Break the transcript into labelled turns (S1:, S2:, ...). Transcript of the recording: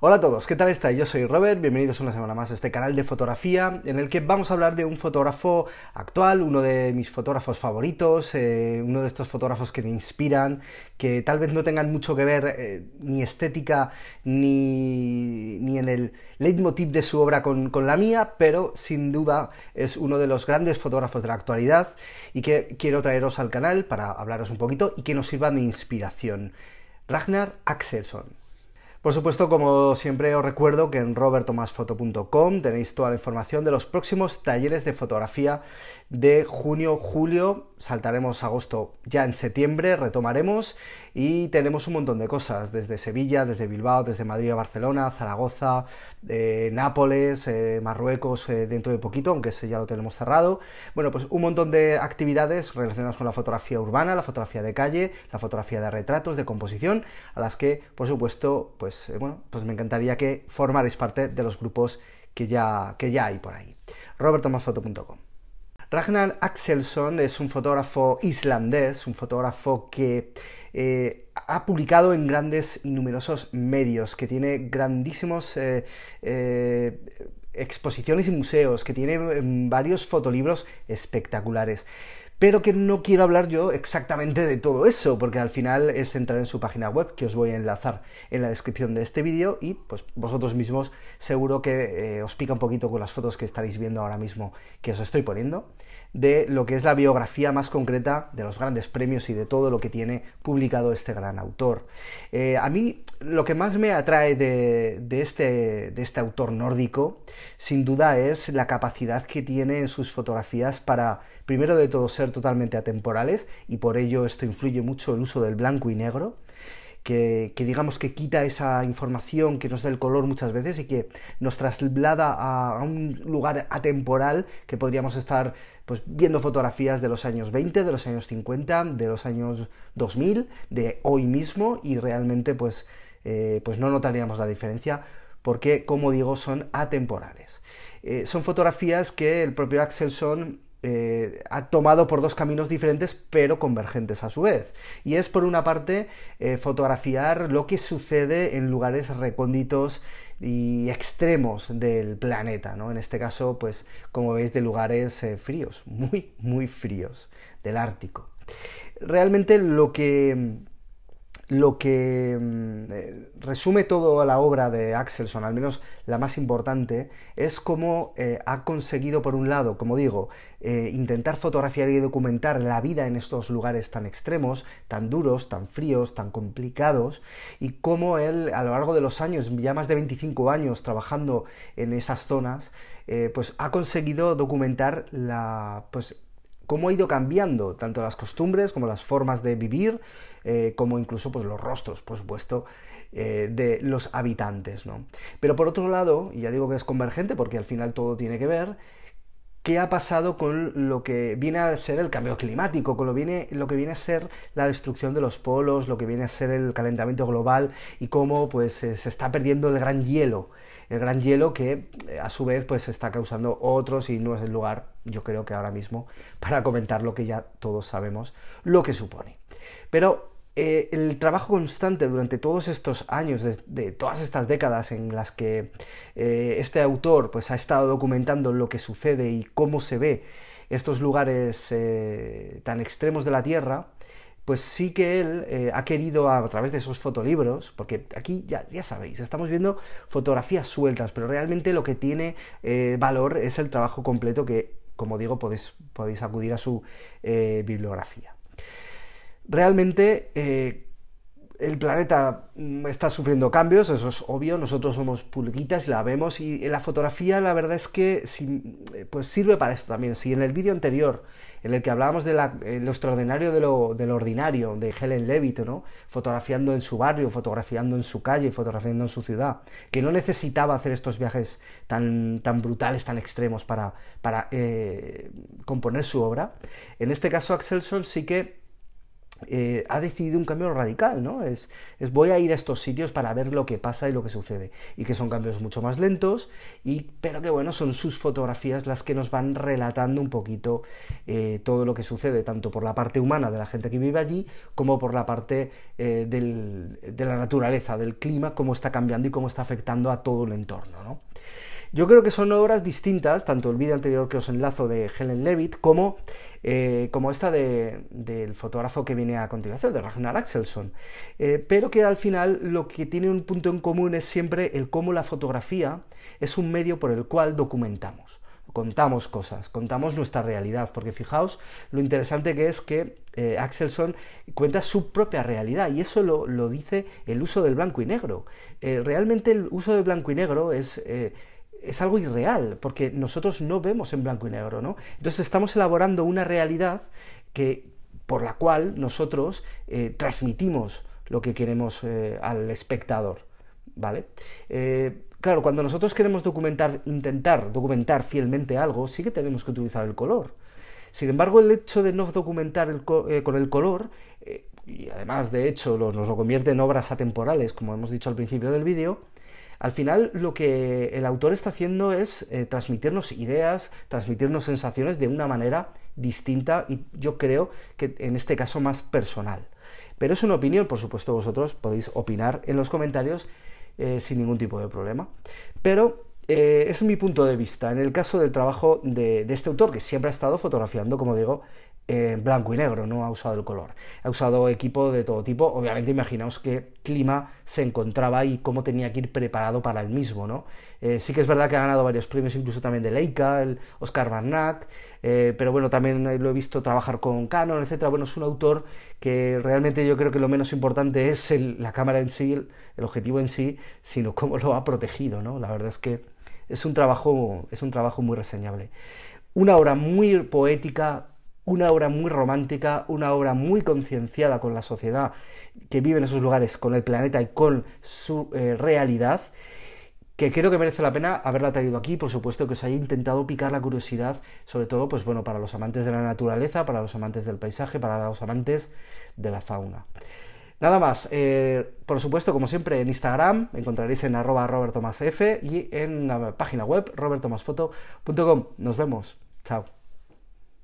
S1: Hola a todos, ¿qué tal estáis? Yo soy Robert, bienvenidos una semana más a este canal de fotografía en el que vamos a hablar de un fotógrafo actual, uno de mis fotógrafos favoritos, eh, uno de estos fotógrafos que me inspiran, que tal vez no tengan mucho que ver eh, ni estética ni, en el leitmotiv de su obra con, la mía, pero sin duda es uno de los grandes fotógrafos de la actualidad y que quiero traeros al canal para hablaros un poquito y que nos sirvan de inspiración. Ragnar Axelsson. Por supuesto, como siempre os recuerdo que en robertomasfoto.com tenéis toda la información de los próximos talleres de fotografía de junio, julio, saltaremos agosto ya en septiembre, retomaremos y tenemos un montón de cosas, desde Sevilla, desde Bilbao, desde Madrid a Barcelona, Zaragoza, eh, Nápoles, eh, Marruecos eh, dentro de poquito, aunque ese ya lo tenemos cerrado. Bueno, pues un montón de actividades relacionadas con la fotografía urbana, la fotografía de calle, la fotografía de retratos, de composición, a las que, por supuesto, pues pues eh, bueno, pues me encantaría que formarais parte de los grupos que ya, que ya hay por ahí. robertomasfoto.com Ragnar Axelsson es un fotógrafo islandés, un fotógrafo que eh, ha publicado en grandes y numerosos medios, que tiene grandísimos eh, exposiciones y museos, que tiene mm, varios fotolibros espectaculares pero que no quiero hablar yo exactamente de todo eso, porque al final es entrar en su página web, que os voy a enlazar en la descripción de este vídeo, y pues vosotros mismos seguro que eh, os pica un poquito con las fotos que estaréis viendo ahora mismo que os estoy poniendo de lo que es la biografía más concreta de los grandes premios y de todo lo que tiene publicado este gran autor. Eh, a mí lo que más me atrae de, este, de este autor nórdico, sin duda, es la capacidad que tiene en sus fotografías para, primero de todo, ser totalmente atemporales, y por ello esto influye mucho el uso del blanco y negro, que, digamos que quita esa información que nos da el color muchas veces y que nos traslada a, un lugar atemporal que podríamos estar pues viendo fotografías de los años 20, de los años 50, de los años 2000, de hoy mismo y realmente pues, eh, pues no notaríamos la diferencia porque como digo son atemporales. Eh, son fotografías que el propio Axelson eh, ha tomado por dos caminos diferentes pero convergentes a su vez. Y es por una parte eh, fotografiar lo que sucede en lugares recónditos y extremos del planeta, ¿no? En este caso, pues como veis, de lugares eh, fríos, muy, muy fríos, del Ártico. Realmente lo que lo que mm, eh, resume toda la obra de Axelson, al menos la más importante, es cómo eh, ha conseguido, por un lado, como digo, eh, intentar fotografiar y documentar la vida en estos lugares tan extremos, tan duros, tan fríos, tan complicados, y cómo él, a lo largo de los años, ya más de 25 años trabajando en esas zonas, pues ha conseguido documentar la, pues, cómo ha ido cambiando tanto las costumbres como las formas de vivir, eh, como incluso pues, los rostros, por supuesto, eh, de los habitantes. Pero por otro lado, y ya digo que es convergente porque al final todo tiene que ver, qué ha pasado con lo que viene a ser el cambio climático, con lo, viene, lo que viene a ser la destrucción de los polos, lo que viene a ser el calentamiento global y cómo pues, eh, se está perdiendo el gran hielo. El gran hielo que a su vez pues está causando otros y no es el lugar, yo creo que ahora mismo, para comentar lo que ya todos sabemos, lo que supone. Pero eh, el trabajo constante durante todos estos años, de, todas estas décadas en las que eh, este autor pues, ha estado documentando lo que sucede y cómo se ve estos lugares eh, tan extremos de la Tierra, pues sí que él ha querido a, través de esos fotolibros, porque aquí ya, sabéis, estamos viendo fotografías sueltas, pero realmente lo que tiene valor es el trabajo completo que, como digo, podéis acudir a su bibliografía realmente eh, el planeta mm, está sufriendo cambios, eso es obvio, nosotros somos pulguitas y la vemos y la fotografía la verdad es que eh, pues sirve para eso también. Si en el vídeo anterior en el que hablábamos de lo extraordinario de lo, ordinario, de Helen Levitt, ¿no? fotografiando en su barrio, fotografiando en su calle, fotografiando en su ciudad, que no necesitaba hacer estos viajes tan, tan brutales, tan extremos para, para eh, componer su obra. En este caso Axelson sí que eh, ha decidido un cambio radical, ¿no? Es, voy a ir a estos sitios para ver lo que pasa y lo que sucede. Y que son cambios mucho más lentos, y, pero que bueno, son sus fotografías las que nos van relatando un poquito eh, todo lo que sucede, tanto por la parte humana de la gente que vive allí, como por la parte eh, de la naturaleza, del clima, cómo está cambiando y cómo está afectando a todo el entorno, ¿no? Yo creo que son obras distintas, tanto el vídeo anterior que os enlazo de Helen Levitt como, eh, como esta del fotógrafo que viene a continuación, de Ragnar Axelson, eh, pero que al final lo que tiene un punto en común es siempre el cómo la fotografía es un medio por el cual documentamos contamos cosas, contamos nuestra realidad, porque fijaos lo interesante que es que eh, Axelson cuenta su propia realidad y eso lo, dice el uso del blanco y negro. realmente el uso del blanco y negro es es algo irreal, porque nosotros no vemos en blanco y negro, ¿no? Entonces estamos elaborando una realidad que, por la cual nosotros eh, transmitimos lo que queremos eh, al espectador, ¿vale? Eh, claro, cuando nosotros queremos documentar, intentar documentar fielmente algo, sí que tenemos que utilizar el color. Sin embargo, el hecho de no documentar con el color y además de hecho nos lo convierte en obras atemporales, como hemos dicho al principio del vídeo, al final lo que el autor está haciendo es eh, transmitirnos ideas, transmitirnos sensaciones de una manera distinta y yo creo que en este caso más personal. Pero es una opinión, por supuesto vosotros podéis opinar en los comentarios eh, sin ningún tipo de problema. Pero eh, es mi punto de vista en el caso del trabajo de este autor, que siempre ha estado fotografiando, como digo, eh, blanco y negro, no ha usado el color. Ha usado equipo de todo tipo. Obviamente, imaginaos qué clima se encontraba y cómo tenía que ir preparado para el mismo, ¿no? Eh, sí que es verdad que ha ganado varios premios, incluso también de Leica, el Oscar Barnack, eh, pero bueno, también lo he visto trabajar con Canon, etcétera. Bueno, es un autor que realmente yo creo que lo menos importante es la cámara en sí, el, el objetivo en sí, sino cómo lo ha protegido, ¿no? La verdad es que es un trabajo, es un trabajo muy reseñable. Una obra muy poética, una obra muy romántica, una obra muy concienciada con la sociedad que vive en esos lugares, con el planeta y con su eh, realidad, que creo que merece la pena haberla traído aquí, por supuesto que os haya intentado picar la curiosidad, sobre todo pues bueno, para los amantes de la naturaleza, para los amantes del paisaje, para los amantes de la fauna. Nada más, eh, por supuesto, como siempre, en Instagram encontraréis en arroba robertomasf y en la página web robertomasfoto.com. Nos vemos, chao.